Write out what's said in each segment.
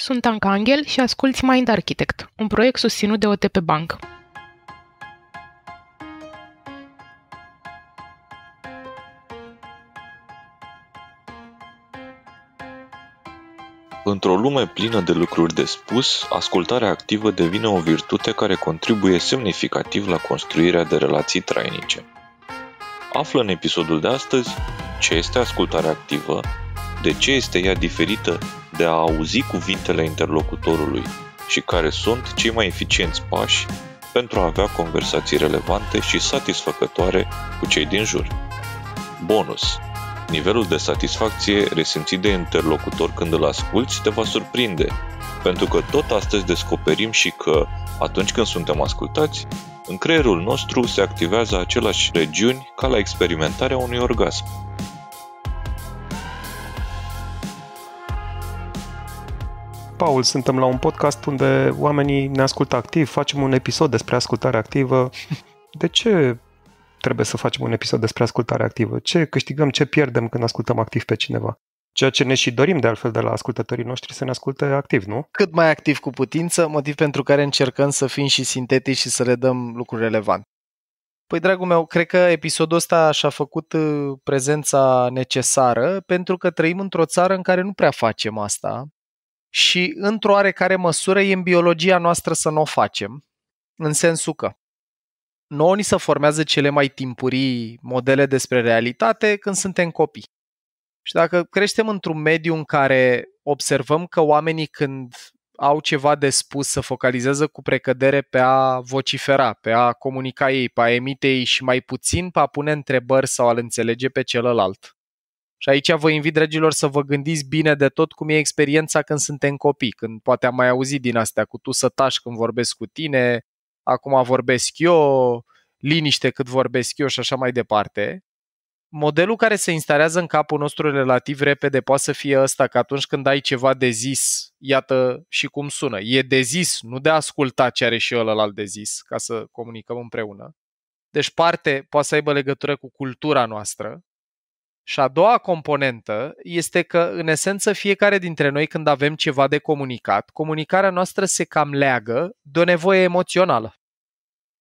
Sunt Anca Angel și asculți Mind Architect, un proiect susținut de OTP Bank. Într-o lume plină de lucruri de spus, ascultarea activă devine o virtute care contribuie semnificativ la construirea de relații trainice. Află în episodul de astăzi ce este ascultarea activă, de ce este ea diferită de a auzi cuvintele interlocutorului și care sunt cei mai eficienți pași pentru a avea conversații relevante și satisfăcătoare cu cei din jur. Bonus. Nivelul de satisfacție resimțit de interlocutor când îl asculți te va surprinde, pentru că tot astăzi descoperim și că, atunci când suntem ascultați, în creierul nostru se activează aceleași regiuni ca la experimentarea unui orgasm. Paul, suntem la un podcast unde oamenii ne ascultă activ, facem un episod despre ascultare activă. De ce trebuie să facem un episod despre ascultare activă? Ce câștigăm, ce pierdem când ascultăm activ pe cineva? Ceea ce ne și dorim de altfel de la ascultătorii noștri să ne asculte activ, nu? Cât mai activ cu putință, motiv pentru care încercăm să fim și sintetici și să le dăm lucruri relevante. Păi, dragul meu, cred că episodul ăsta și-a făcut uh, prezența necesară pentru că trăim într-o țară în care nu prea facem asta și într-o oarecare măsură e în biologia noastră să nu o facem, în sensul că nouă ni se formează cele mai timpurii modele despre realitate când suntem copii. Și dacă creștem într-un mediu în care observăm că oamenii când au ceva de spus să focalizează cu precădere pe a vocifera, pe a comunica ei, pe a emite ei și mai puțin pe a pune întrebări sau a-l înțelege pe celălalt. Și aici vă invit, dragilor, să vă gândiți bine de tot cum e experiența când suntem copii, când poate am mai auzit din astea cu tu să tași când vorbesc cu tine, acum vorbesc eu, liniște cât vorbesc eu și așa mai departe. Modelul care se instalează în capul nostru relativ repede poate să fie ăsta, că atunci când ai ceva de zis, iată și cum sună. E de zis, nu de ascultat, asculta ce are și ălălalt de zis, ca să comunicăm împreună. Deci parte poate să aibă legătură cu cultura noastră, și a doua componentă este că, în esență, fiecare dintre noi, când avem ceva de comunicat, comunicarea noastră se cam leagă de o nevoie emoțională.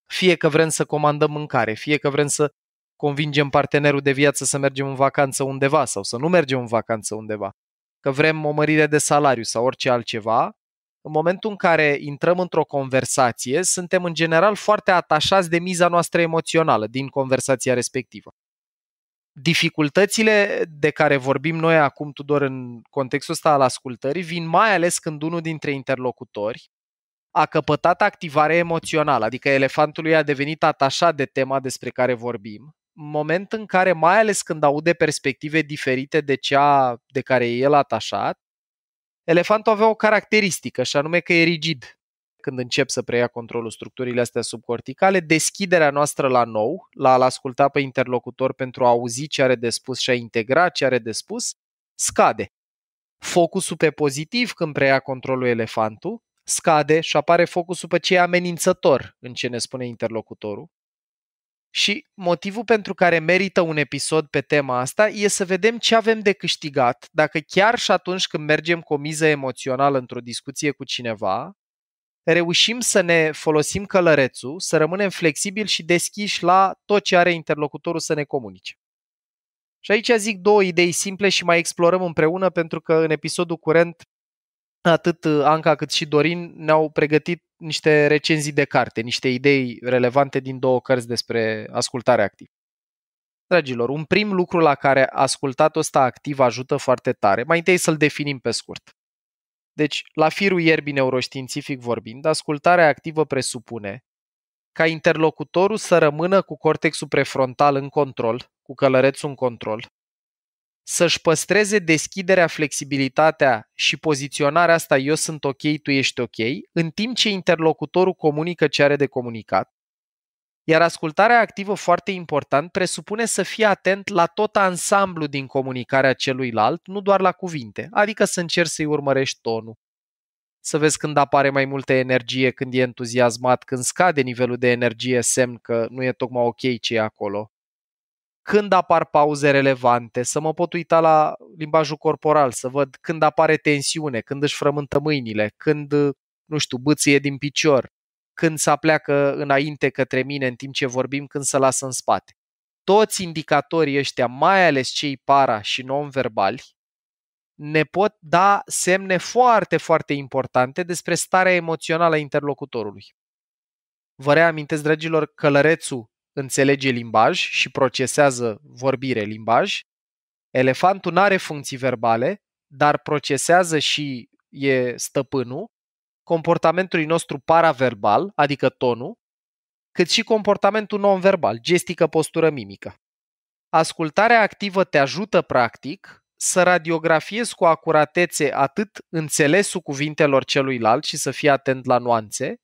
Fie că vrem să comandăm mâncare, fie că vrem să convingem partenerul de viață să mergem în vacanță undeva sau să nu mergem în vacanță undeva, că vrem o mărire de salariu sau orice altceva, în momentul în care intrăm într-o conversație, suntem în general foarte atașați de miza noastră emoțională din conversația respectivă dificultățile de care vorbim noi acum, Tudor, în contextul ăsta al ascultării, vin mai ales când unul dintre interlocutori a căpătat activare emoțională, adică elefantul lui a devenit atașat de tema despre care vorbim, moment în care, mai ales când aude perspective diferite de cea de care e el atașat, elefantul avea o caracteristică, și anume că e rigid când încep să preia controlul structurile astea subcorticale, deschiderea noastră la nou, la a-l asculta pe interlocutor pentru a auzi ce are de spus și a integra ce are de spus, scade. Focusul pe pozitiv când preia controlul elefantul scade și apare focusul pe ce e amenințător în ce ne spune interlocutorul. Și motivul pentru care merită un episod pe tema asta e să vedem ce avem de câștigat dacă chiar și atunci când mergem cu o miză emoțională într-o discuție cu cineva, reușim să ne folosim călărețul, să rămânem flexibili și deschiși la tot ce are interlocutorul să ne comunice. Și aici zic două idei simple și mai explorăm împreună pentru că în episodul curent atât uh, Anca cât și Dorin ne-au pregătit niște recenzii de carte, niște idei relevante din două cărți despre ascultare activă. Dragilor, un prim lucru la care ascultatul ăsta activ ajută foarte tare, mai întâi să-l definim pe scurt. Deci, la firul ierbii neuroștiințific vorbind, ascultarea activă presupune ca interlocutorul să rămână cu cortexul prefrontal în control, cu călărețul în control, să-și păstreze deschiderea, flexibilitatea și poziționarea asta eu sunt ok, tu ești ok, în timp ce interlocutorul comunică ce are de comunicat, iar ascultarea activă, foarte important, presupune să fii atent la tot ansamblu din comunicarea celuilalt, nu doar la cuvinte, adică să încerci să-i urmărești tonul. Să vezi când apare mai multă energie, când e entuziasmat, când scade nivelul de energie, semn că nu e tocmai ok ce e acolo. Când apar pauze relevante, să mă pot uita la limbajul corporal, să văd când apare tensiune, când își frământă mâinile, când, nu știu, bâție din picior, când să pleacă înainte către mine în timp ce vorbim, când să lasă în spate. Toți indicatorii ăștia, mai ales cei para și non-verbali, ne pot da semne foarte, foarte importante despre starea emoțională a interlocutorului. Vă reamintesc, dragilor, călărețul înțelege limbaj și procesează vorbire limbaj. Elefantul nu are funcții verbale, dar procesează și e stăpânul comportamentului nostru paraverbal, adică tonul, cât și comportamentul non-verbal, gestică, postură, mimică. Ascultarea activă te ajută, practic, să radiografiezi cu acuratețe atât înțelesul cuvintelor celuilalt și să fii atent la nuanțe,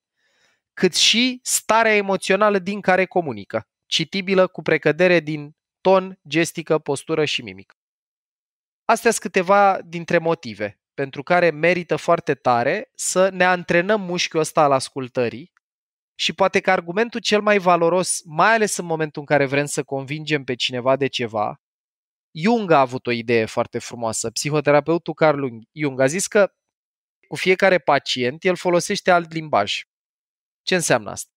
cât și starea emoțională din care comunică, citibilă cu precădere din ton, gestică, postură și mimică. Astea sunt câteva dintre motive pentru care merită foarte tare să ne antrenăm mușchiul ăsta al ascultării și poate că argumentul cel mai valoros, mai ales în momentul în care vrem să convingem pe cineva de ceva, Jung a avut o idee foarte frumoasă, psihoterapeutul Carl Jung a zis că cu fiecare pacient el folosește alt limbaj. Ce înseamnă asta?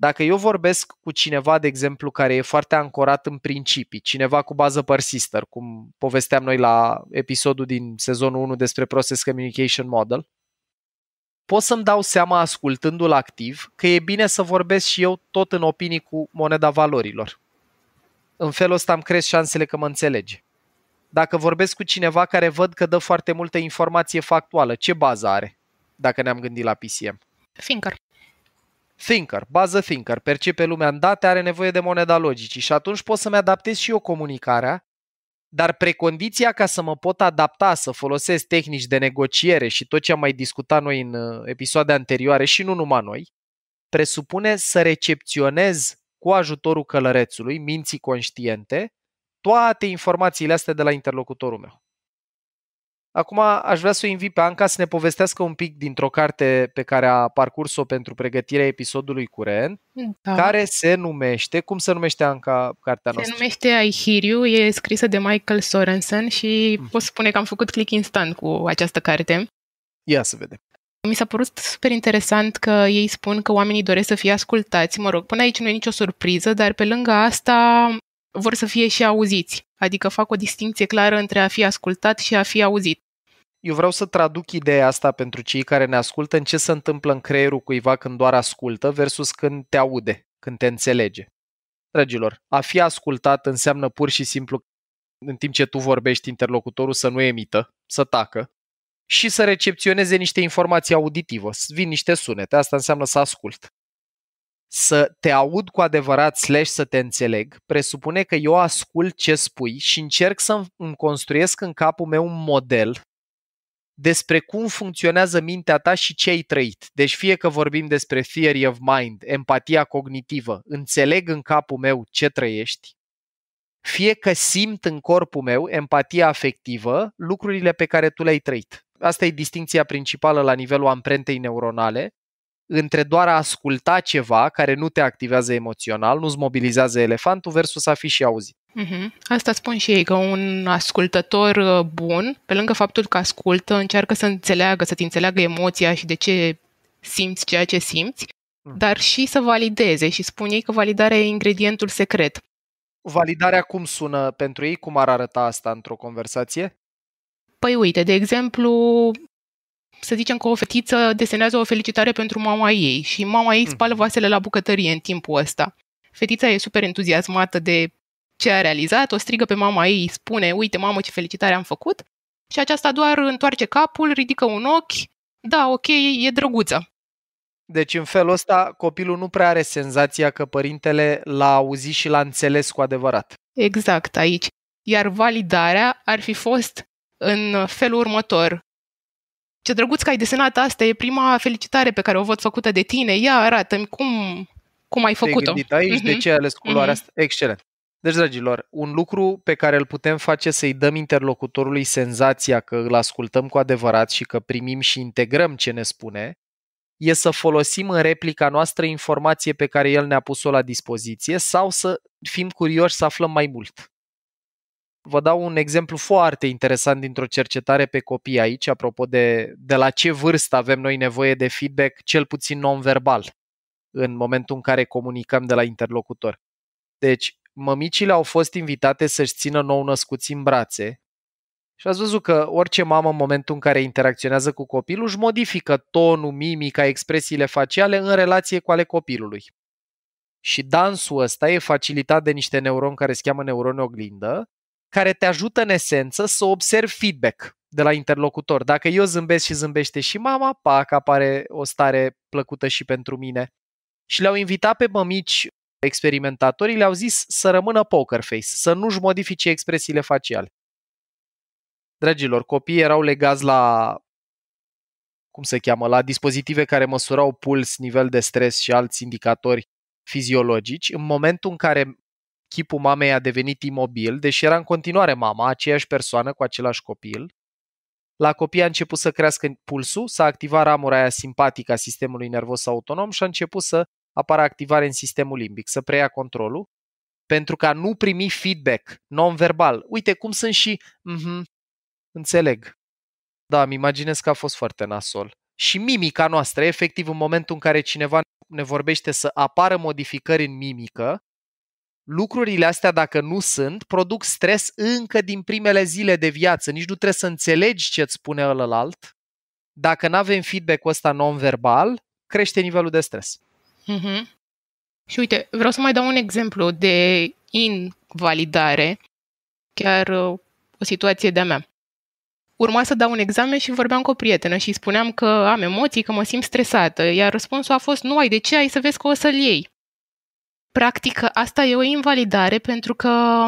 Dacă eu vorbesc cu cineva, de exemplu, care e foarte ancorat în principii, cineva cu bază persister, cum povesteam noi la episodul din sezonul 1 despre Process Communication Model, pot să-mi dau seama ascultându-l activ că e bine să vorbesc și eu tot în opinii cu moneda valorilor. În felul ăsta am cresc șansele că mă înțelege. Dacă vorbesc cu cineva care văd că dă foarte multă informație factuală, ce bază are? Dacă ne-am gândit la PCM. Finker. Thinker, bază thinker, percepe lumea în date, are nevoie de moneda logicii și atunci pot să-mi adaptez și eu comunicarea, dar precondiția ca să mă pot adapta, să folosesc tehnici de negociere și tot ce am mai discutat noi în uh, episoade anterioare și nu numai noi, presupune să recepționez cu ajutorul călărețului, minții conștiente, toate informațiile astea de la interlocutorul meu. Acum aș vrea să o invit pe Anca să ne povestească un pic dintr-o carte pe care a parcurs-o pentru pregătirea episodului curent, da. care se numește, cum se numește Anca cartea noastră? Se numește You, e scrisă de Michael Sorensen și mm. pot spune că am făcut click instant cu această carte. Ia să vedem. Mi s-a părut super interesant că ei spun că oamenii doresc să fie ascultați. Mă rog, până aici nu e nicio surpriză, dar pe lângă asta vor să fie și auziți. Adică fac o distinție clară între a fi ascultat și a fi auzit. Eu vreau să traduc ideea asta pentru cei care ne ascultă în ce se întâmplă în creierul cuiva când doar ascultă versus când te aude, când te înțelege. Dragilor, a fi ascultat înseamnă pur și simplu în timp ce tu vorbești, interlocutorul să nu emită, să tacă și să recepționeze niște informații auditivă, să vin niște sunete, asta înseamnă să ascult. Să te aud cu adevărat slash să te înțeleg presupune că eu ascult ce spui și încerc să îmi construiesc în capul meu un model despre cum funcționează mintea ta și ce ai trăit. Deci fie că vorbim despre theory of mind, empatia cognitivă, înțeleg în capul meu ce trăiești, fie că simt în corpul meu empatia afectivă lucrurile pe care tu le-ai trăit. Asta e distinția principală la nivelul amprentei neuronale între doar a asculta ceva care nu te activează emoțional, nu-ți mobilizează elefantul, versus a fi și auzit. Mm-hmm. Asta spun și ei, că un ascultător uh, bun, pe lângă faptul că ascultă, încearcă să înțeleagă, să-ți înțeleagă emoția și de ce simți ceea ce simți, mm. dar și să valideze. Și spun ei că validarea e ingredientul secret. Validarea cum sună pentru ei? Cum ar arăta asta într-o conversație? Păi uite, de exemplu, să zicem că o fetiță desenează o felicitare pentru mama ei și mama ei mhm. spală vasele la bucătărie în timpul ăsta. Fetița e super entuziasmată de ce a realizat, o strigă pe mama ei, spune, uite mamă ce felicitare am făcut și aceasta doar întoarce capul, ridică un ochi, da, ok, e drăguță. Deci în felul ăsta copilul nu prea are senzația că părintele l-a auzit și l-a înțeles cu adevărat. Exact, aici. Iar validarea ar fi fost în felul următor. Ce drăguț că ai desenat asta, e prima felicitare pe care o văd făcută de tine. Ia, arată-mi cum, cum ai făcut-o. Te aici, mm-hmm. de mhm. ce ai ales culoarea mm-hmm. asta? Excelent. Deci, dragilor, un lucru pe care îl putem face să-i dăm interlocutorului senzația că îl ascultăm cu adevărat și că primim și integrăm ce ne spune, e să folosim în replica noastră informație pe care el ne-a pus-o la dispoziție sau să fim curioși să aflăm mai mult. Vă dau un exemplu foarte interesant dintr-o cercetare pe copii aici, apropo de, de la ce vârstă avem noi nevoie de feedback, cel puțin non-verbal, în momentul în care comunicăm de la interlocutor. Deci, mămicile au fost invitate să-și țină nou-născuți în brațe și ați văzut că orice mamă în momentul în care interacționează cu copilul își modifică tonul, mimica, expresiile faciale în relație cu ale copilului. Și dansul ăsta e facilitat de niște neuroni care se cheamă neuroni oglindă care te ajută în esență să observi feedback de la interlocutor. Dacă eu zâmbesc și zâmbește și mama, pac, apare o stare plăcută și pentru mine. Și le-au invitat pe mămici experimentatorii, le-au zis să rămână poker face, să nu-și modifice expresiile faciale. Dragilor, copiii erau legați la cum se cheamă, la dispozitive care măsurau puls, nivel de stres și alți indicatori fiziologici. În momentul în care chipul mamei a devenit imobil, deși era în continuare mama, aceeași persoană cu același copil. La copii a început să crească pulsul, s-a activat ramura aia simpatică a sistemului nervos autonom și a început să apară activare în sistemul limbic, să preia controlul, pentru că a nu primi feedback non-verbal. Uite cum sunt și... Mm-hmm, înțeleg. Da, îmi imaginez că a fost foarte nasol. Și mimica noastră, efectiv, în momentul în care cineva ne vorbește să apară modificări în mimică, lucrurile astea, dacă nu sunt, produc stres încă din primele zile de viață. Nici nu trebuie să înțelegi ce îți spune ălălalt. Dacă nu avem feedback-ul ăsta non-verbal, crește nivelul de stres. Mm-hmm. Și uite, vreau să mai dau un exemplu de invalidare, chiar uh, o situație de-a mea. Urma să dau un examen și vorbeam cu o prietenă și spuneam că am emoții, că mă simt stresată, iar răspunsul a fost, nu ai de ce, ai să vezi că o să-l iei practic, asta e o invalidare pentru că,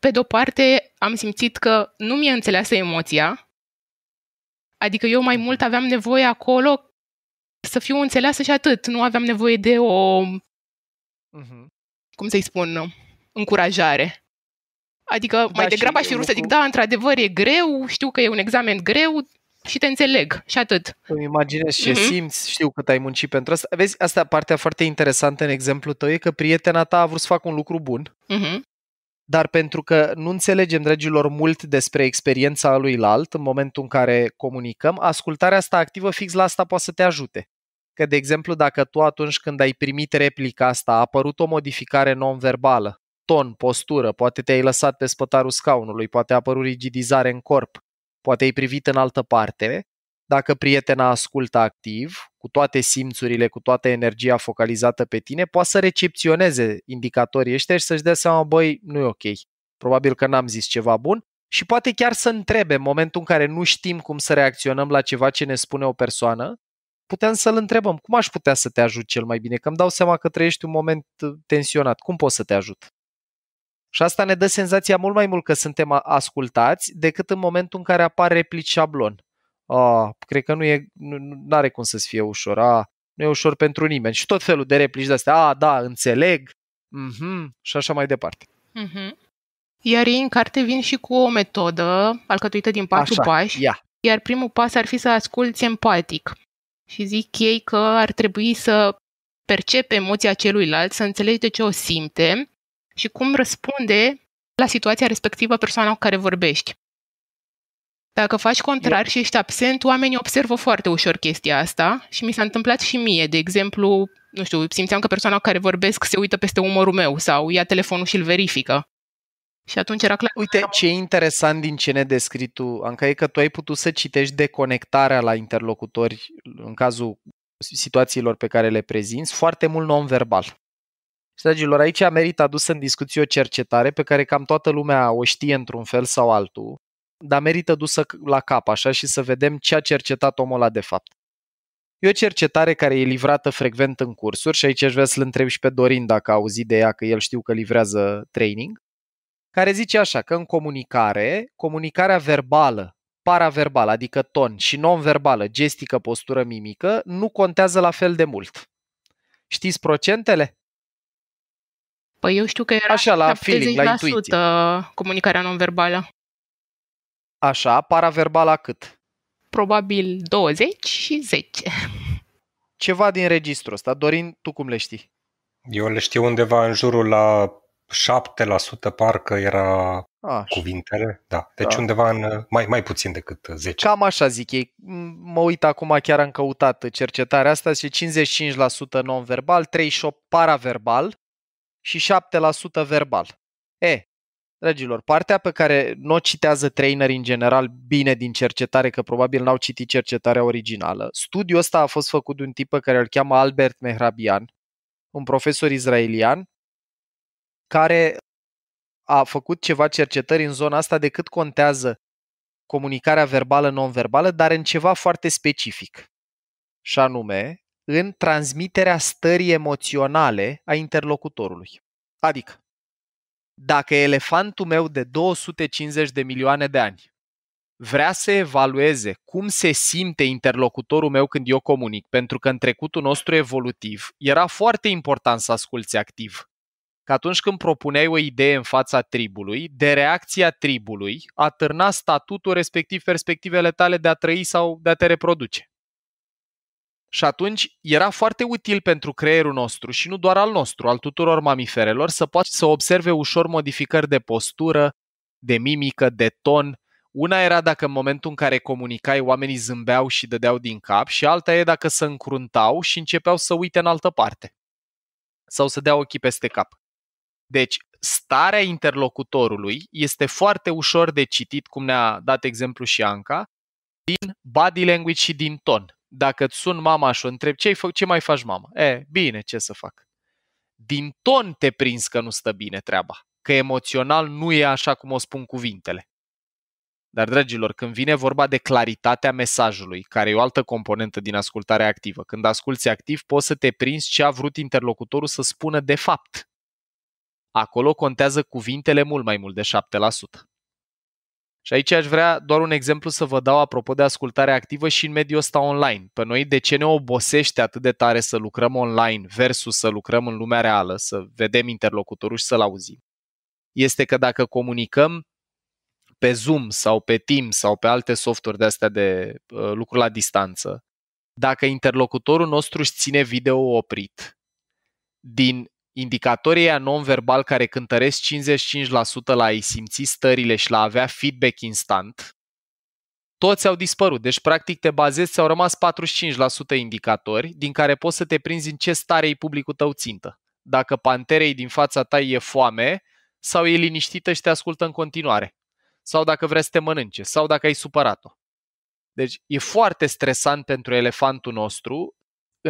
pe de-o parte, am simțit că nu mi-e înțeleasă emoția, adică eu mai mult aveam nevoie acolo să fiu înțeleasă și atât. Nu aveam nevoie de o, uh-huh. cum să-i spun, încurajare. Adică da, mai degrabă aș fi vrut să zic, da, într-adevăr e greu, știu că e un examen greu, și te înțeleg și atât. Îmi imaginez ce mm-hmm. simți, știu că ai muncit pentru asta. Vezi, asta partea foarte interesantă în exemplu tău e că prietena ta a vrut să facă un lucru bun, mm-hmm. dar pentru că nu înțelegem, dragilor, mult despre experiența lui alt în momentul în care comunicăm, ascultarea asta activă fix la asta poate să te ajute. Că, de exemplu, dacă tu atunci când ai primit replica asta a apărut o modificare non-verbală, ton, postură, poate te-ai lăsat pe spătarul scaunului, poate a apărut rigidizare în corp, poate ai privit în altă parte, dacă prietena ascultă activ, cu toate simțurile, cu toată energia focalizată pe tine, poate să recepționeze indicatorii ăștia și să-și dea seama, băi, nu e ok, probabil că n-am zis ceva bun și poate chiar să întrebe în momentul în care nu știm cum să reacționăm la ceva ce ne spune o persoană, putem să-l întrebăm, cum aș putea să te ajut cel mai bine, că îmi dau seama că trăiești un moment tensionat, cum pot să te ajut? Și asta ne dă senzația mult mai mult că suntem ascultați decât în momentul în care apar replici șablon. A, cred că nu e, nu are cum să-ți fie ușor. A, nu e ușor pentru nimeni. Și tot felul de replici de astea. A, da, înțeleg. Mm-hmm. și așa mai departe. Mm-hmm. Iar ei în carte vin și cu o metodă alcătuită din patru așa, pași. Ia. Iar primul pas ar fi să asculți empatic. Și zic ei că ar trebui să percepe emoția celuilalt, să înțelegi de ce o simte și cum răspunde la situația respectivă persoana cu care vorbești. Dacă faci contrar și ești absent, oamenii observă foarte ușor chestia asta și mi s-a întâmplat și mie. De exemplu, nu știu, simțeam că persoana cu care vorbesc se uită peste umorul meu sau ia telefonul și îl verifică. Și atunci era clar. Uite, ce e interesant din ce ne descrii tu, Anca, e că tu ai putut să citești deconectarea la interlocutori în cazul situațiilor pe care le prezinți, foarte mult non-verbal. Și, dragilor, aici merit adus în discuție o cercetare pe care cam toată lumea o știe într-un fel sau altul, dar merită dusă la cap așa și să vedem ce a cercetat omul ăla de fapt. E o cercetare care e livrată frecvent în cursuri și aici aș vrea să-l întreb și pe Dorin dacă a auzit de ea, că el știu că livrează training, care zice așa că în comunicare, comunicarea verbală, paraverbală, adică ton și non-verbală, gestică, postură mimică, nu contează la fel de mult. Știți procentele? Păi eu știu că era Așa, la 70% feeling, la intuiție. comunicarea non-verbală. Așa, paraverbala cât? Probabil 20 și 10. Ceva din registrul ăsta. Dorin, tu cum le știi? Eu le știu undeva în jurul la 7% parcă era așa. cuvintele. Da. Deci da. undeva în mai, mai puțin decât 10. Cam așa zic ei. Mă uit acum, chiar am căutat cercetarea asta, și 55% non-verbal, 38% paraverbal, și 7% verbal. E, dragilor, partea pe care nu o citează trainerii în general bine din cercetare, că probabil n-au citit cercetarea originală. Studiul ăsta a fost făcut de un tip pe care îl cheamă Albert Mehrabian, un profesor izraelian, care a făcut ceva cercetări în zona asta de cât contează comunicarea verbală, non-verbală, dar în ceva foarte specific. Și anume, în transmiterea stării emoționale a interlocutorului. Adică, dacă elefantul meu de 250 de milioane de ani vrea să evalueze cum se simte interlocutorul meu când eu comunic, pentru că în trecutul nostru evolutiv era foarte important să asculți activ. Că atunci când propuneai o idee în fața tribului, de reacția tribului atârna statutul respectiv perspectivele tale de a trăi sau de a te reproduce. Și atunci era foarte util pentru creierul nostru și nu doar al nostru, al tuturor mamiferelor, să poată să observe ușor modificări de postură, de mimică, de ton. Una era dacă în momentul în care comunicai oamenii zâmbeau și dădeau din cap și alta e dacă se încruntau și începeau să uite în altă parte sau să dea ochii peste cap. Deci, starea interlocutorului este foarte ușor de citit, cum ne-a dat exemplu și Anca, din body language și din ton dacă îți sun mama și o întreb ce, ce mai faci mama? E, bine, ce să fac? Din ton te prins că nu stă bine treaba, că emoțional nu e așa cum o spun cuvintele. Dar, dragilor, când vine vorba de claritatea mesajului, care e o altă componentă din ascultare activă, când asculți activ, poți să te prinzi ce a vrut interlocutorul să spună de fapt. Acolo contează cuvintele mult mai mult de și aici aș vrea doar un exemplu să vă dau apropo de ascultare activă și în mediul ăsta online. Pe noi de ce ne obosește atât de tare să lucrăm online versus să lucrăm în lumea reală, să vedem interlocutorul și să-l auzim? Este că dacă comunicăm pe Zoom sau pe Teams sau pe alte softuri de astea de uh, lucru la distanță, dacă interlocutorul nostru își ține video oprit din indicatorii non-verbal care cântăresc 55% la a-i simți stările și la a avea feedback instant, toți au dispărut. Deci, practic, te bazezi, ți-au rămas 45% indicatori din care poți să te prinzi în ce stare e publicul tău țintă. Dacă panterei din fața ta e foame sau e liniștită și te ascultă în continuare. Sau dacă vrea să te mănânce, sau dacă ai supărat-o. Deci e foarte stresant pentru elefantul nostru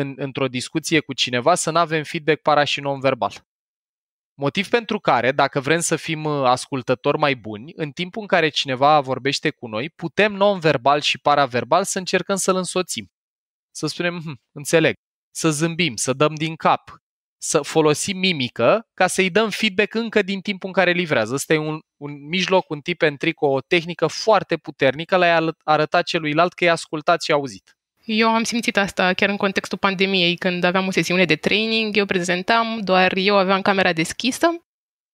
în, într-o discuție cu cineva să nu avem feedback para și non-verbal. Motiv pentru care, dacă vrem să fim uh, ascultători mai buni, în timpul în care cineva vorbește cu noi, putem non-verbal și paraverbal să încercăm să-l însoțim. Să spunem, hm, înțeleg, să zâmbim, să dăm din cap, să folosim mimică ca să-i dăm feedback încă din timpul în care livrează. Asta e un, un mijloc, un tip pentru o tehnică foarte puternică la a arăta celuilalt că e ascultat și auzit. Eu am simțit asta chiar în contextul pandemiei, când aveam o sesiune de training, eu prezentam, doar eu aveam camera deschisă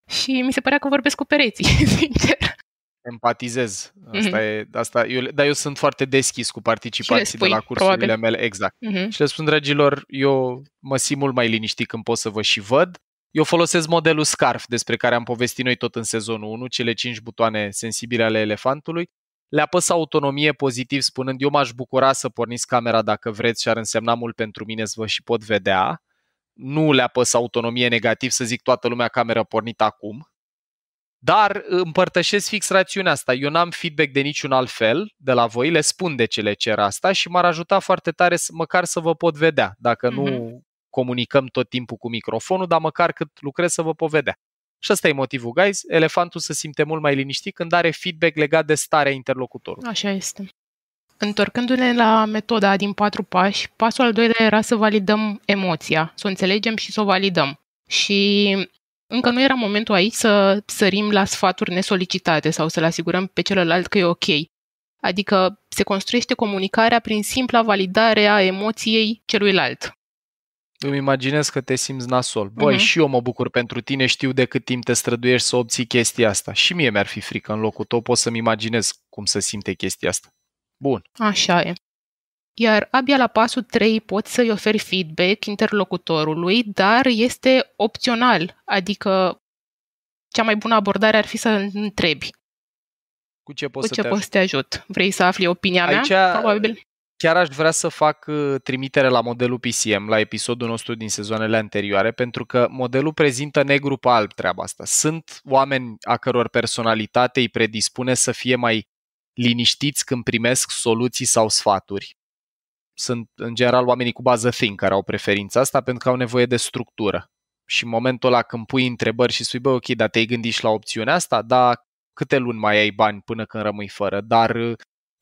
și mi se părea că vorbesc cu pereții, sincer. Empatizez. Asta mm-hmm. e, asta, eu, dar eu sunt foarte deschis cu participanții spui, de la cursurile probabil. mele. Exact. Mm-hmm. Și le spun, dragilor, eu mă simt mult mai liniștit când pot să vă și văd. Eu folosesc modelul SCARF, despre care am povestit noi tot în sezonul 1, cele 5 butoane sensibile ale elefantului le apăsă autonomie pozitiv spunând eu m-aș bucura să porniți camera dacă vreți și ar însemna mult pentru mine să vă și pot vedea. Nu le apăsă autonomie negativ să zic toată lumea cameră pornită acum. Dar împărtășesc fix rațiunea asta. Eu n-am feedback de niciun alt fel de la voi, le spun de ce le cer asta și m-ar ajuta foarte tare să, măcar să vă pot vedea, dacă mm-hmm. nu comunicăm tot timpul cu microfonul, dar măcar cât lucrez să vă vedea. Și ăsta e motivul, guys. Elefantul se simte mult mai liniștit când are feedback legat de starea interlocutorului. Așa este. Întorcându-ne la metoda din patru pași, pasul al doilea era să validăm emoția, să o înțelegem și să o validăm. Și încă nu era momentul aici să sărim la sfaturi nesolicitate sau să-l asigurăm pe celălalt că e ok. Adică se construiește comunicarea prin simpla validare a emoției celuilalt îmi imaginez că te simți nasol. Băi, uh-huh. și eu mă bucur pentru tine, știu de cât timp te străduiești să obții chestia asta. Și mie mi-ar fi frică în locul tău, pot să-mi imaginez cum să simte chestia asta. Bun. Așa e. Iar abia la pasul 3 poți să-i oferi feedback interlocutorului, dar este opțional, adică cea mai bună abordare ar fi să întrebi. Cu ce poți, cu să ce te poți să te ajut? Vrei să afli opinia Aici, mea? Probabil chiar aș vrea să fac uh, trimitere la modelul PCM, la episodul nostru din sezoanele anterioare, pentru că modelul prezintă negru pe alb treaba asta. Sunt oameni a căror personalitate îi predispune să fie mai liniștiți când primesc soluții sau sfaturi. Sunt, în general, oamenii cu bază think care au preferința asta pentru că au nevoie de structură. Și în momentul ăla când pui întrebări și spui, bă, ok, dar te-ai gândit și la opțiunea asta? Da, câte luni mai ai bani până când rămâi fără? Dar uh,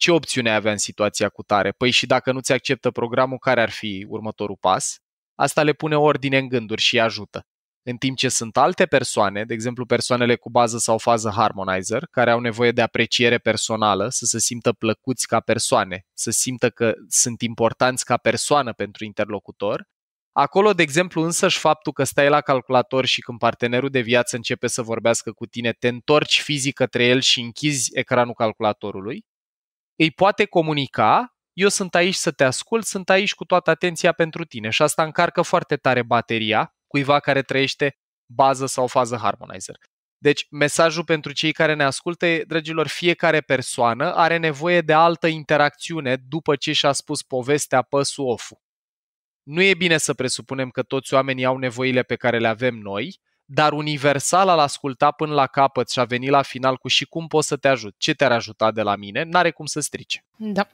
ce opțiune avea în situația cu tare? Păi și dacă nu ți acceptă programul, care ar fi următorul pas? Asta le pune ordine în gânduri și ajută. În timp ce sunt alte persoane, de exemplu persoanele cu bază sau fază harmonizer, care au nevoie de apreciere personală, să se simtă plăcuți ca persoane, să simtă că sunt importanți ca persoană pentru interlocutor, Acolo, de exemplu, însăși faptul că stai la calculator și când partenerul de viață începe să vorbească cu tine, te întorci fizic către el și închizi ecranul calculatorului, îi poate comunica, eu sunt aici să te ascult, sunt aici cu toată atenția pentru tine și asta încarcă foarte tare bateria cuiva care trăiește bază sau fază harmonizer. Deci, mesajul pentru cei care ne ascultă, dragilor, fiecare persoană are nevoie de altă interacțiune după ce și-a spus povestea păsul ofu. Nu e bine să presupunem că toți oamenii au nevoile pe care le avem noi, dar universal al asculta până la capăt și a veni la final cu și cum pot să te ajut, ce te-ar ajuta de la mine, n-are cum să strice. Da.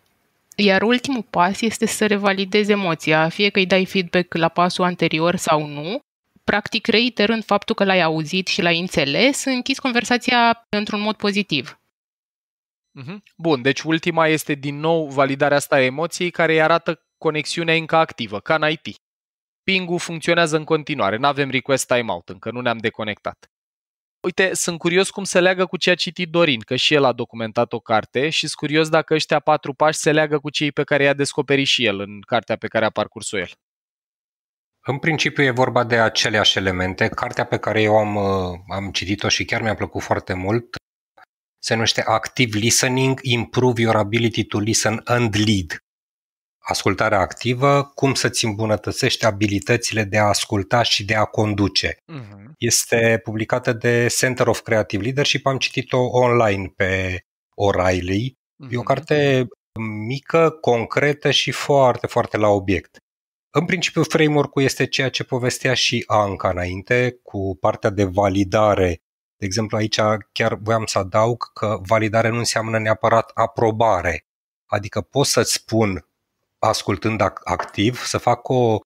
Iar ultimul pas este să revalidezi emoția, fie că îi dai feedback la pasul anterior sau nu, practic reiterând faptul că l-ai auzit și l-ai înțeles, închizi conversația într-un mod pozitiv. Mhm. Bun, deci ultima este din nou validarea asta a emoției care îi arată conexiunea încă activă, ca în IT ping-ul funcționează în continuare. Nu avem request timeout, încă nu ne-am deconectat. Uite, sunt curios cum se leagă cu ce a citit Dorin, că și el a documentat o carte și sunt curios dacă ăștia patru pași se leagă cu cei pe care i-a descoperit și el în cartea pe care a parcurs o el. În principiu e vorba de aceleași elemente. Cartea pe care eu am, uh, am citit-o și chiar mi-a plăcut foarte mult se numește Active Listening, Improve Your Ability to Listen and Lead ascultarea activă, cum să-ți îmbunătățești abilitățile de a asculta și de a conduce. Uh-huh. Este publicată de Center of Creative Leadership, am citit-o online pe O'Reilly. Uh-huh. E o mhm. carte mică, concretă și foarte, foarte la obiect. În principiu, framework-ul este ceea ce povestea și Anca înainte, cu partea de validare. De exemplu, aici chiar voiam să adaug că validare nu înseamnă neapărat aprobare. Adică pot să-ți spun ascultând activ, să fac o,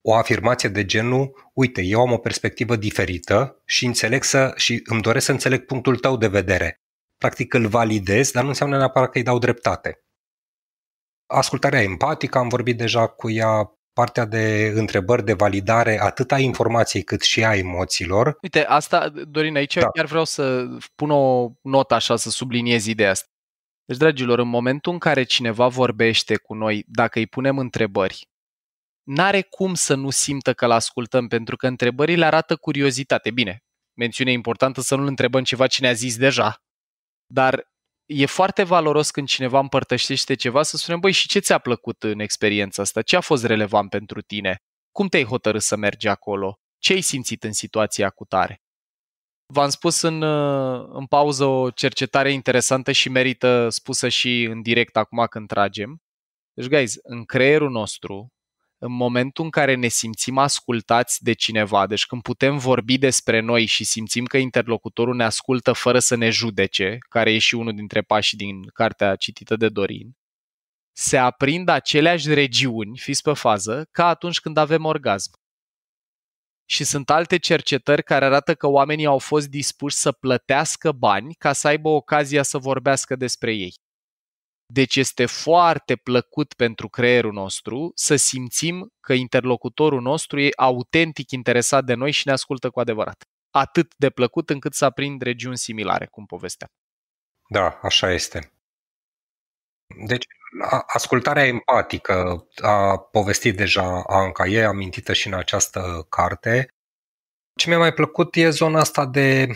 o afirmație de genul, uite, eu am o perspectivă diferită și înțeleg să, și îmi doresc să înțeleg punctul tău de vedere. Practic îl validez, dar nu înseamnă neapărat că îi dau dreptate. Ascultarea empatică, am vorbit deja cu ea, partea de întrebări, de validare, atât a informației cât și a emoțiilor. Uite, asta, Dorin, aici da. chiar vreau să pun o notă așa, să subliniez ideea asta. Deci, dragilor, în momentul în care cineva vorbește cu noi, dacă îi punem întrebări, n-are cum să nu simtă că-l ascultăm, pentru că întrebările arată curiozitate. Bine, mențiune importantă să nu-l întrebăm ceva ce ne-a zis deja, dar e foarte valoros când cineva împărtășește ceva să spunem, băi, și ce ți-a plăcut în experiența asta? Ce a fost relevant pentru tine? Cum te-ai hotărât să mergi acolo? Ce ai simțit în situația cu tare? V-am spus în, uh, în pauză o cercetare interesantă și merită spusă și în direct acum când tragem. Deci, guys, în creierul nostru, în momentul în care ne simțim ascultați de cineva, deci când putem vorbi despre noi și simțim că interlocutorul ne ascultă fără să ne judece, care e și unul dintre pașii din cartea citită de Dorin, se aprind aceleași regiuni, fiți pe fază, ca atunci când avem orgasm și sunt alte cercetări care arată că oamenii au fost dispuși să plătească bani ca să aibă ocazia să vorbească despre ei. Deci este foarte plăcut pentru creierul nostru să simțim că interlocutorul nostru e autentic interesat de noi și ne ascultă cu adevărat. Atât de plăcut încât să aprind regiuni similare, cum povestea. Da, așa este. Deci, ascultarea empatică a povestit deja Anca, e amintită și în această carte. Ce mi-a mai plăcut e zona asta de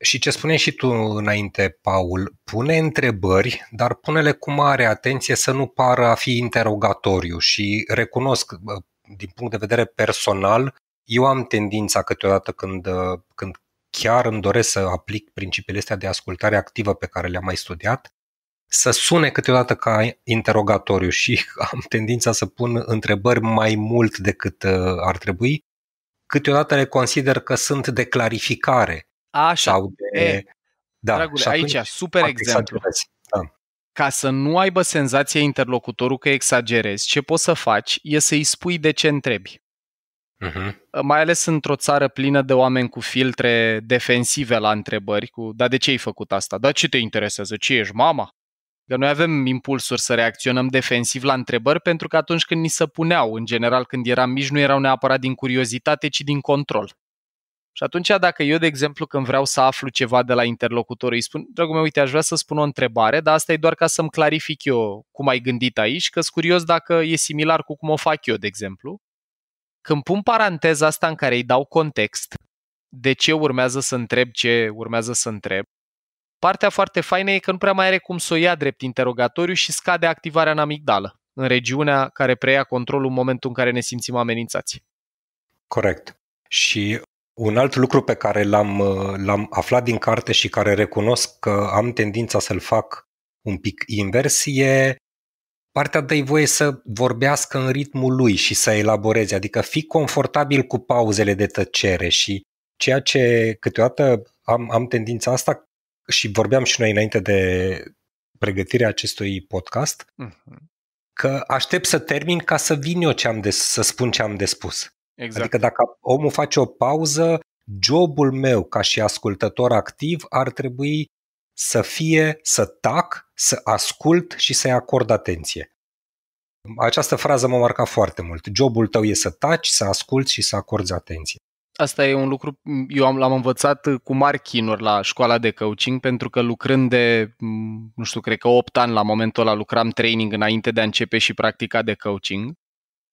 și ce spune și tu înainte, Paul, pune întrebări, dar pune-le cu mare atenție să nu pară a fi interogatoriu și recunosc, din punct de vedere personal, eu am tendința câteodată când, când chiar îmi doresc să aplic principiile astea de ascultare activă pe care le-am mai studiat, să sune câteodată ca interogatoriu și am tendința să pun întrebări mai mult decât uh, ar trebui. Câteodată le consider că sunt de clarificare. Așa. Sau de, e, da, dragule, aici, super exemplu. Da. Ca să nu aibă senzația interlocutorul că exagerezi, ce poți să faci e să-i spui de ce întrebi. Uh-huh. Mai ales într-o țară plină de oameni cu filtre defensive la întrebări, cu, dar de ce ai făcut asta? Dar ce te interesează? Ce ești, mama? Că noi avem impulsuri să reacționăm defensiv la întrebări pentru că atunci când ni se puneau, în general când eram mici, nu erau neapărat din curiozitate, ci din control. Și atunci dacă eu, de exemplu, când vreau să aflu ceva de la interlocutor, îi spun, dragul meu, uite, aș vrea să spun o întrebare, dar asta e doar ca să-mi clarific eu cum ai gândit aici, că sunt curios dacă e similar cu cum o fac eu, de exemplu. Când pun paranteza asta în care îi dau context, de ce urmează să întreb ce urmează să întreb, Partea foarte faină e că nu prea mai are cum să o ia drept interogatoriu și scade activarea în amigdală, în regiunea care preia controlul în momentul în care ne simțim amenințați. Corect. Și un alt lucru pe care l-am, uh, l-am aflat din carte și care recunosc că am tendința să-l fac un pic invers e partea de voie să vorbească în ritmul lui și să elaboreze, adică fi confortabil cu pauzele de tăcere și ceea ce câteodată am, am tendința asta și vorbeam și noi înainte de pregătirea acestui podcast, uh-huh. că aștept să termin ca să vin eu ce am de, să spun ce am de spus. Exact. Adică dacă omul face o pauză, jobul meu ca și ascultător activ ar trebui să fie să tac, să ascult și să-i acord atenție. Această frază m-a marcat foarte mult. Jobul tău e să taci, să asculți și să acorzi atenție asta e un lucru, eu am, l-am învățat uh, cu mari chinuri la școala de coaching, pentru că lucrând de, mm, nu știu, cred că 8 ani la momentul ăla lucram training înainte de a începe și practica de coaching.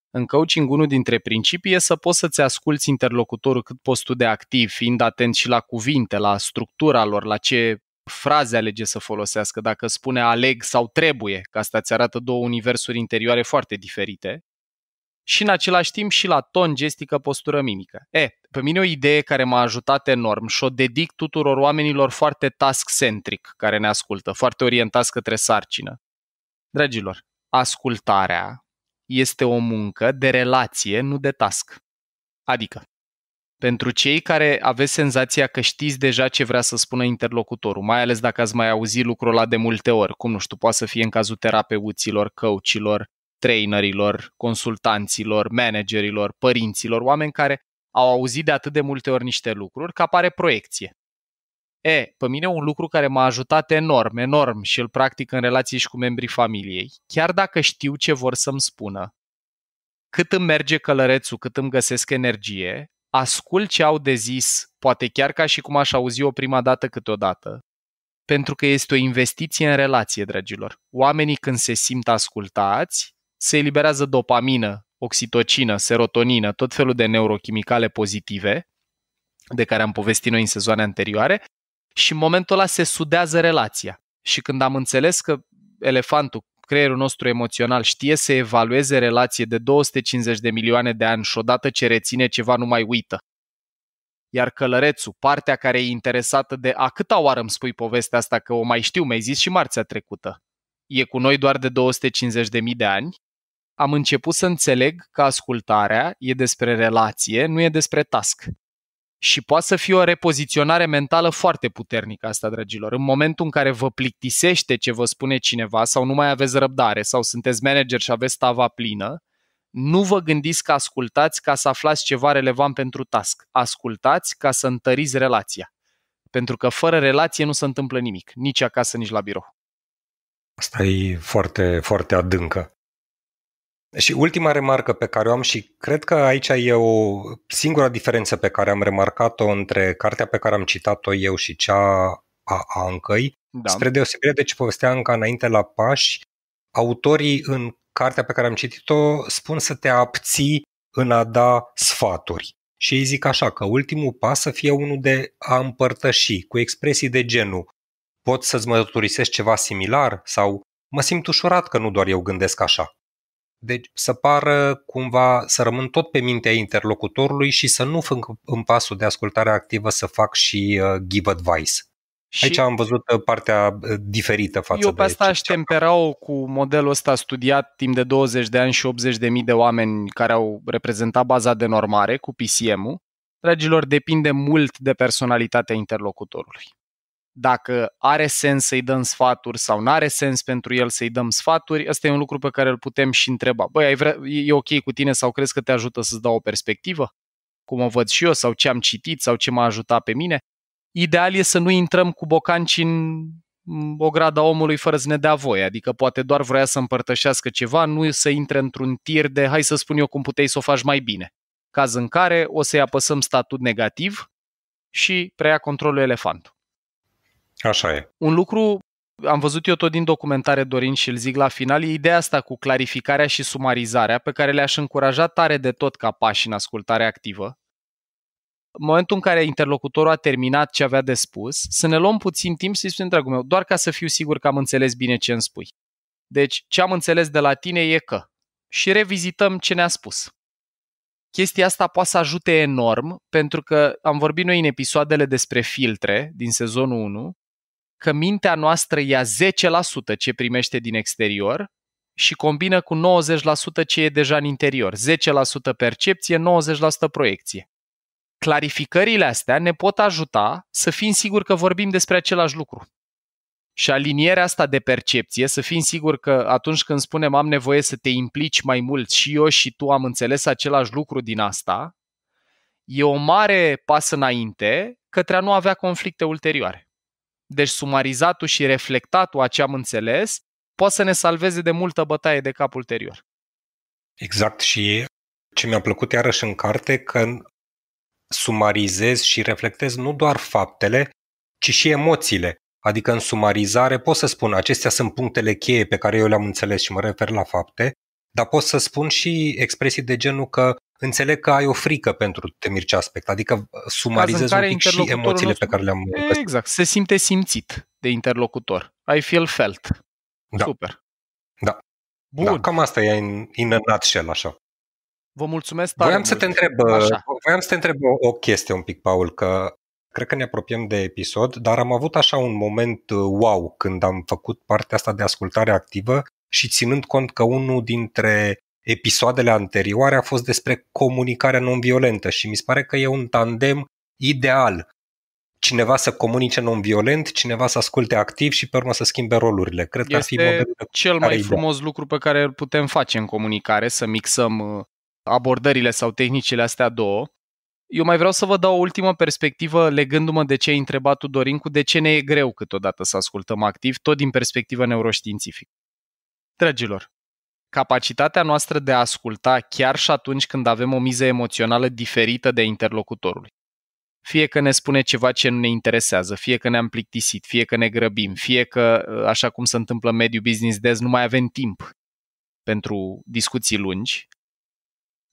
În coaching, unul dintre principii e să poți să-ți asculți interlocutorul cât poți tu de activ, fiind atent și la cuvinte, la structura lor, la ce fraze alege să folosească, dacă spune aleg sau trebuie, că asta ți arată două universuri interioare foarte diferite și în același timp și la ton, gestică, postură mimică. E, pe mine o idee care m-a ajutat enorm și o dedic tuturor oamenilor foarte task-centric care ne ascultă, foarte orientați către sarcină. Dragilor, ascultarea este o muncă de relație, nu de task. Adică, pentru cei care aveți senzația că știți deja ce vrea să spună interlocutorul, mai ales dacă ați mai auzit lucrul ăla de multe ori, cum nu știu, poate să fie în cazul terapeuților, căucilor, trainerilor, consultanților, managerilor, părinților, oameni care au auzit de atât de multe ori niște lucruri că apare proiecție. E, pe mine un lucru care m-a ajutat enorm, enorm și îl practic în relații și cu membrii familiei, chiar dacă știu ce vor să-mi spună, cât îmi merge călărețul, cât îmi găsesc energie, ascult ce au de zis, poate chiar ca și cum aș auzi o prima dată câteodată, pentru că este o investiție în relație, dragilor. Oamenii când se simt ascultați, se eliberează dopamină, oxitocină, serotonină, tot felul de neurochimicale pozitive, de care am povestit noi în sezoane anterioare, și în momentul ăla se sudează relația. Și când am înțeles că elefantul, creierul nostru emoțional, știe să evalueze relație de 250 de milioane de ani și odată ce reține ceva nu mai uită, iar călărețul, partea care e interesată de a câta oară îmi spui povestea asta că o mai știu, mi-ai zis și marțea trecută. E cu noi doar de 250.000 de ani am început să înțeleg că ascultarea e despre relație, nu e despre task. Și poate să fie o repoziționare mentală foarte puternică asta, dragilor. În momentul în care vă plictisește ce vă spune cineva sau nu mai aveți răbdare sau sunteți manager și aveți tava plină, nu vă gândiți că ascultați ca să aflați ceva relevant pentru task. Ascultați ca să întăriți relația. Pentru că fără relație nu se întâmplă nimic, nici acasă, nici la birou. Asta e foarte, foarte adâncă. Și ultima remarcă pe care o am și cred că aici e o singura diferență pe care am remarcat-o între cartea pe care am citat-o eu și cea a Ancăi, da. spre deosebire de ce povestea Anca înainte la pași, autorii în cartea pe care am citit-o spun să te abții în a da sfaturi. Și ei zic așa că ultimul pas să fie unul de a împărtăși cu expresii de genul pot să-ți mărturisesc ceva similar sau mă simt ușurat că nu doar eu gândesc așa. Deci să pară cumva să rămân tot pe mintea interlocutorului și să nu fac în pasul de ascultare activă să fac și uh, give advice. Și Aici am văzut uh, partea uh, diferită față eu de... Eu pe asta aș tempera-o cu modelul ăsta studiat timp de 20 de ani și 80 de mii de oameni care au reprezentat baza de normare cu PCM-ul. Dragilor, depinde mult de personalitatea interlocutorului dacă are sens să-i dăm sfaturi sau nu are sens pentru el să-i dăm sfaturi, ăsta e un lucru pe care îl putem și întreba. Băi, ai vrea, e ok cu tine sau crezi că te ajută să-ți dau o perspectivă? Cum o văd și eu sau ce am citit sau ce m-a ajutat pe mine? Ideal e să nu intrăm cu bocanci în o grada omului fără să ne dea voie, adică poate doar vrea să împărtășească ceva, nu să intre într-un tir de hai să spun eu cum puteai să o faci mai bine. Caz în care o să-i apăsăm statut negativ și preia controlul elefantul. Așa e. Un lucru am văzut eu tot din documentare Dorin și îl zic la final, e ideea asta cu clarificarea și sumarizarea pe care le-aș încuraja tare de tot ca pași în ascultare activă. În momentul în care interlocutorul a terminat ce avea de spus, să ne luăm puțin timp să-i spunem, dragul meu, doar ca să fiu sigur că am înțeles bine ce îmi spui. Deci, ce am înțeles de la tine e că. Și revizităm ce ne-a spus. Chestia asta poate să ajute enorm, pentru că am vorbit noi în episoadele despre filtre din sezonul 1 că mintea noastră ia 10% ce primește din exterior și combină cu 90% ce e deja în interior. 10% percepție, 90% proiecție. Clarificările astea ne pot ajuta să fim siguri că vorbim despre același lucru. Și alinierea asta de percepție, să fim siguri că atunci când spunem am nevoie să te implici mai mult și eu și tu am înțeles același lucru din asta, e o mare pas înainte către a nu avea conflicte ulterioare. Deci sumarizatul și reflectatul a ce am înțeles poate să ne salveze de multă bătaie de cap ulterior. Exact și ce mi-a plăcut iarăși în carte că sumarizez și reflectez nu doar faptele, ci și emoțiile. Adică în sumarizare pot să spun acestea sunt punctele cheie pe care eu le-am înțeles și mă refer la fapte, dar pot să spun și expresii de genul că înțeleg că ai o frică pentru ce Aspect, adică uh, sumarizez un pic și emoțiile nostru... pe care le-am... Exact, se simte simțit de interlocutor. I feel felt. Da. Super. Da. da Bun. Da, cam asta e în, în nutshell, așa. Vă mulțumesc tare voiam mult. să te întreb, uh, așa. Voiam să te întreb o chestie un pic, Paul, că cred că ne apropiem de episod, dar am avut așa un moment uh, wow când am făcut partea asta de ascultare activă și ținând cont că unul dintre episoadele anterioare a fost despre comunicarea non-violentă și mi se pare că e un tandem ideal. Cineva să comunice non-violent, cineva să asculte activ și pe urmă să schimbe rolurile. Cred este că ar fi cel mai frumos lucru pe care îl putem face în comunicare, să mixăm uh, abordările sau tehnicile astea două. Eu mai vreau să vă dau o ultimă perspectivă legându-mă de ce ai întrebat tu, Dorin, cu de ce ne e greu câteodată să ascultăm activ, tot din perspectivă neuroștiințifică. Dragilor, capacitatea noastră de a asculta chiar și atunci când avem o miză emoțională diferită de interlocutorului. Fie că ne spune ceva ce nu ne interesează, fie că ne-am plictisit, fie că ne grăbim, fie că, ă, așa cum se întâmplă în mediul business des, nu mai avem timp pentru discuții lungi,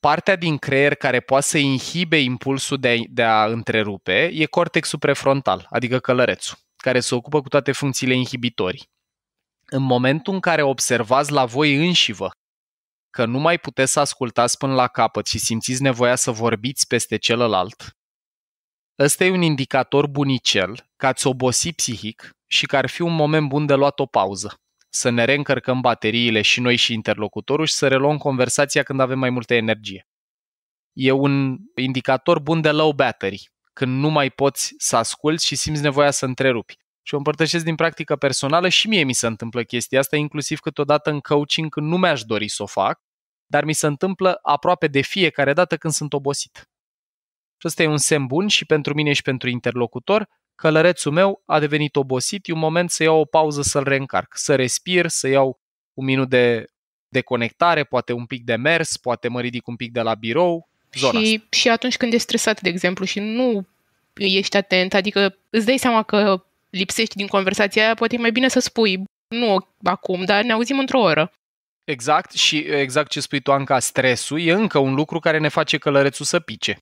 partea din creier care poate să inhibe impulsul de a, de a întrerupe e cortexul prefrontal, adică călărețul, care se ocupă cu toate funcțiile inhibitorii în momentul în care observați la voi înșivă că nu mai puteți să ascultați până la capăt și simțiți nevoia să vorbiți peste celălalt, ăsta e un indicator bunicel că ați obosi psihic și că ar fi un moment bun de luat o pauză. Să ne reîncărcăm bateriile și noi și interlocutorul și să reluăm conversația când avem mai multă energie. E un indicator bun de low battery, când nu mai poți să asculți și simți nevoia să întrerupi și o împărtășesc din practică personală și mie mi se întâmplă chestia asta, inclusiv câteodată în coaching când nu mi-aș dori să o fac, dar mi se întâmplă aproape de fiecare dată când sunt obosit. Și ăsta e un semn bun și pentru mine și pentru interlocutor, călărețul meu a devenit obosit, e un moment să iau o pauză să-l reîncarc, să respir, să iau un minut de deconectare, poate un pic de mers, poate mă ridic un pic de la birou, zona și, asta. și atunci când ești stresat, de exemplu, și nu ești atent, adică îți dai seama că lipsești din conversația aia, poate e mai bine să spui, nu acum, dar ne auzim într-o oră. Exact și exact ce spui tu, Anca, stresul e încă un lucru care ne face călărețul să pice.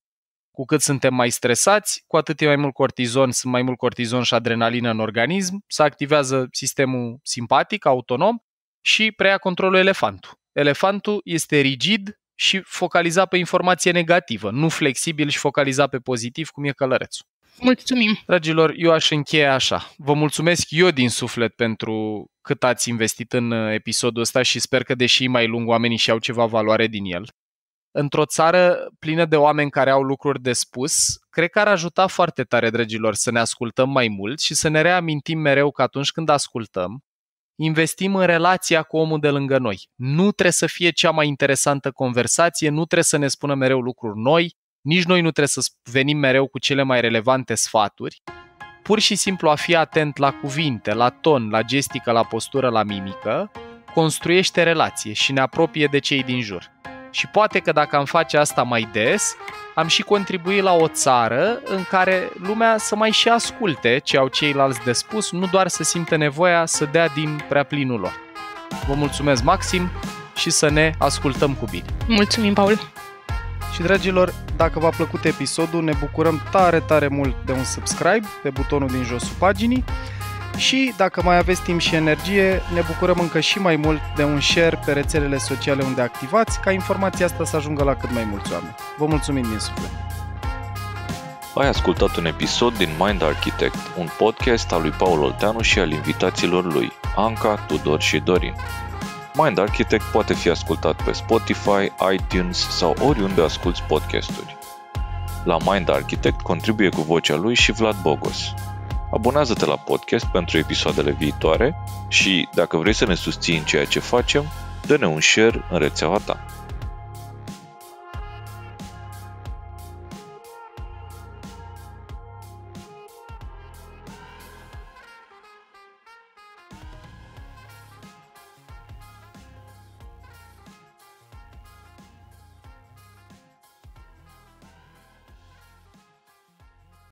Cu cât suntem mai stresați, cu atât e mai mult cortizon, sunt mai mult cortizon și adrenalină în organism, se activează sistemul simpatic, autonom și preia controlul elefantul. Elefantul este rigid, și focaliza pe informație negativă, nu flexibil și focaliza pe pozitiv, cum e călărețul. Mulțumim! Dragilor, eu aș încheia așa. Vă mulțumesc eu din suflet pentru cât ați investit în uh, episodul ăsta și sper că, deși mai lung, oamenii și-au ceva valoare din el. Într-o țară plină de oameni care au lucruri de spus, cred că ar ajuta foarte tare, dragilor, să ne ascultăm mai mult și să ne reamintim mereu că atunci când ascultăm, investim în relația cu omul de lângă noi. Nu trebuie să fie cea mai interesantă conversație, nu trebuie să ne spună mereu lucruri noi, nici noi nu trebuie să venim mereu cu cele mai relevante sfaturi. Pur și simplu a fi atent la cuvinte, la ton, la gestică, la postură, la mimică, construiește relație și ne apropie de cei din jur. Și poate că dacă am face asta mai des, am și contribui la o țară în care lumea să mai și asculte ce au ceilalți de spus, nu doar să simtă nevoia să dea din prea plinul lor. Vă mulțumesc maxim și să ne ascultăm cu bine. Mulțumim, Paul! Și dragilor, dacă v-a plăcut episodul, ne bucurăm tare, tare mult de un subscribe pe butonul din josul paginii și dacă mai aveți timp și energie, ne bucurăm încă și mai mult de un share pe rețelele sociale unde activați, ca informația asta să ajungă la cât mai mulți oameni. Vă mulțumim din suflet! Ai ascultat un episod din Mind Architect, un podcast al lui Paul Olteanu și al invitaților lui, Anca, Tudor și Dorin. Mind Architect poate fi ascultat pe Spotify, iTunes sau oriunde asculti podcasturi. La Mind Architect contribuie cu vocea lui și Vlad Bogos. Abonează-te la podcast pentru episoadele viitoare și, dacă vrei să ne susții în ceea ce facem, dă-ne un share în rețeaua ta.